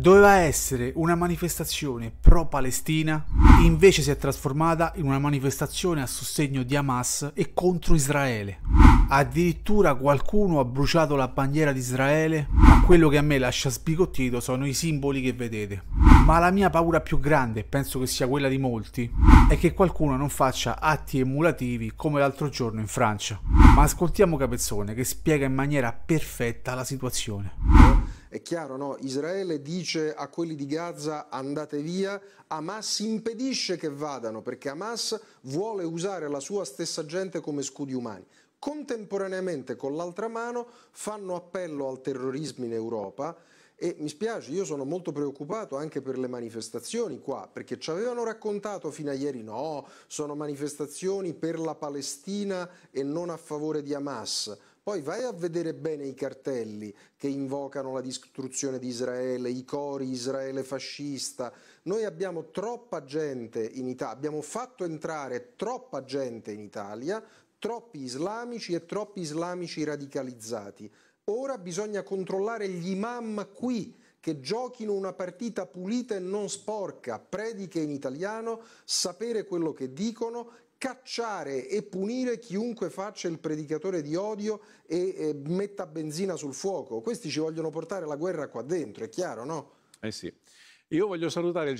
Doveva essere una manifestazione pro-Palestina, invece si è trasformata in una manifestazione a sostegno di Hamas e contro Israele. Addirittura qualcuno ha bruciato la bandiera di Israele, ma quello che a me lascia sbigottito sono i simboli che vedete. Ma la mia paura più grande, penso che sia quella di molti, è che qualcuno non faccia atti emulativi come l'altro giorno in Francia. Ma ascoltiamo Capezzone che spiega in maniera perfetta la situazione. È chiaro, no? Israele dice a quelli di Gaza andate via, Hamas impedisce che vadano perché Hamas vuole usare la sua stessa gente come scudi umani contemporaneamente con l'altra mano fanno appello al terrorismo in Europa e mi spiace, io sono molto preoccupato anche per le manifestazioni qua, perché ci avevano raccontato fino a ieri no, sono manifestazioni per la Palestina e non a favore di Hamas. Poi vai a vedere bene i cartelli che invocano la distruzione di Israele, i cori Israele fascista. Noi abbiamo troppa gente in Italia, abbiamo fatto entrare troppa gente in Italia, troppi islamici e troppi islamici radicalizzati. Ora bisogna controllare gli imam qui che giochino una partita pulita e non sporca, prediche in italiano, sapere quello che dicono, cacciare e punire chiunque faccia il predicatore di odio e, e metta benzina sul fuoco. Questi ci vogliono portare la guerra qua dentro, è chiaro, no? Eh sì. Io voglio salutare il